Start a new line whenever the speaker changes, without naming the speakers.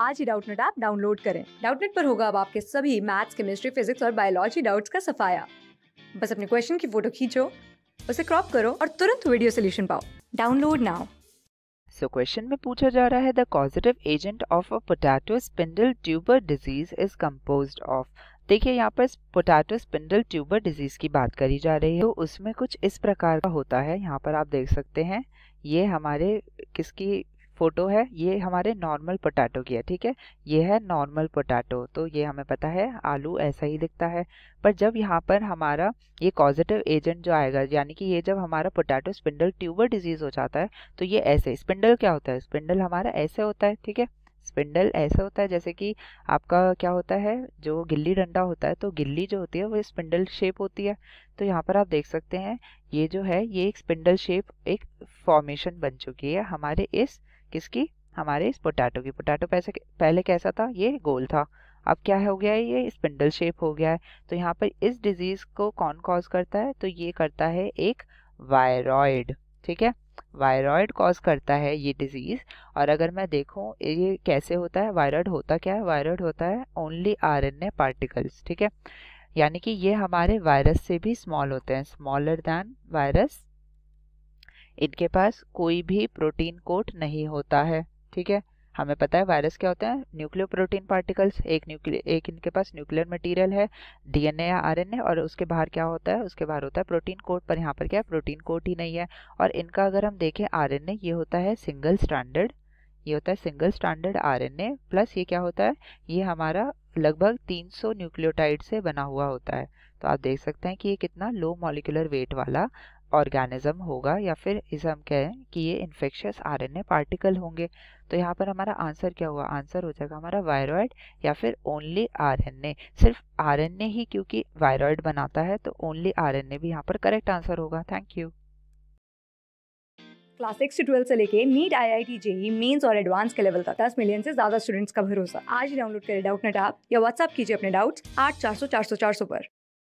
आज ही Doubtnut app download करें डाउटनेट पर होगा अब आपके सभी मैथ्स केमिस्ट्री फिजिक्स और बायोलॉजी डाउट्स का सफाया बस अपने क्वेश्चन की फोटो खींचो उसे क्रॉप करो और तुरंत वीडियो सोल्यूशन पाओ डाउनलोड नाउ
सो क्वेश्चन में पूछा जा रहा है the causative agent of a potato spindle tuber disease is compose of देखिए यहाँ पर पोटैटो स्पिंडल ट्यूबर डिजीज की बात करी जा रही है तो उसमें कुछ इस प्रकार का होता है यहाँ पर आप देख सकते हैं ये हमारे किसकी फोटो है ये हमारे नॉर्मल पोटैटो की है ठीक है ये है नॉर्मल पोटैटो तो ये हमें पता है आलू ऐसा ही दिखता है पर जब यहाँ पर हमारा ये पॉजिटिव एजेंट जो आएगा यानी कि ये जब हमारा पोटैटो स्पिंडल ट्यूबर डिजीज़ हो जाता है तो ये ऐसे स्पिंडल क्या होता है स्पिंडल हमारा ऐसे होता है ठीक है स्पिंडल ऐसा होता है जैसे कि आपका क्या होता है जो गिल्ली डंडा होता है तो गिल्ली जो होती है वो स्पिंडल शेप होती है तो यहाँ पर आप देख सकते हैं ये जो है ये एक स्पिंडल शेप एक फॉर्मेशन बन चुकी है हमारे इस किसकी हमारे इस पोटैटो की पोटैटो पैसे पहले कैसा था ये गोल था अब क्या हो गया है ये स्पिंडल शेप हो गया है तो यहाँ पर इस डिजीज को कौन कॉज करता है तो ये करता है एक वायरॉयड ठीक है वायरॉयड कॉज करता है ये डिजीज और अगर मैं देखूँ ये कैसे होता है वायरॉयड होता क्या है वायरॉयड होता है ओनली आर पार्टिकल्स ठीक है यानी कि ये हमारे वायरस से भी स्मॉल होते हैं स्मॉलर दैन वायरस इनके पास कोई भी प्रोटीन कोट नहीं होता है ठीक है हमें पता है वायरस क्या होता है न्यूक्लियो प्रोटीन पार्टिकल्स एक न्यूक्लिय एक इनके पास न्यूक्लियर मटेरियल है डीएनए या आरएनए और उसके बाहर क्या होता है उसके बाहर होता है प्रोटीन कोट पर यहाँ पर क्या है प्रोटीन कोट ही नहीं है और इनका अगर हम देखें आरएनए ये होता है सिंगल स्टैंडर्ड ये होता है सिंगल स्टैंडर्ड आर प्लस ये क्या होता है ये हमारा लगभग तीन न्यूक्लियोटाइड से बना हुआ होता है तो आप देख सकते हैं कि ये कितना लो मॉलिकुलर वेट वाला ऑर्गेनिज्म होगा या फिर इसे हम कहें कि ये इन्फेक्शियस आरएनए पार्टिकल होंगे तो यहाँ पर हमारा आंसर क्या हुआ आंसर हो जाएगा हमारा वायरॉयड या फिर ओनली आरएनए सिर्फ आरएनए ही क्योंकि वायरॉयड बनाता है तो ओनली आरएनए भी यहाँ पर करेक्ट आंसर होगा थैंक यू
क्लास सिक्स से ट्वेल्व से लेके NEET I I T JEE Mains और एडवांस के लेवल तक दस मिलियन से ज्यादा स्टूडेंट्स का भरोसा आज डाउनलोड करें डाउट नेट आप या व्हाट्सअप कीजिए अपने डाउट्स आठ चार सौ चार सौ चार सौ पर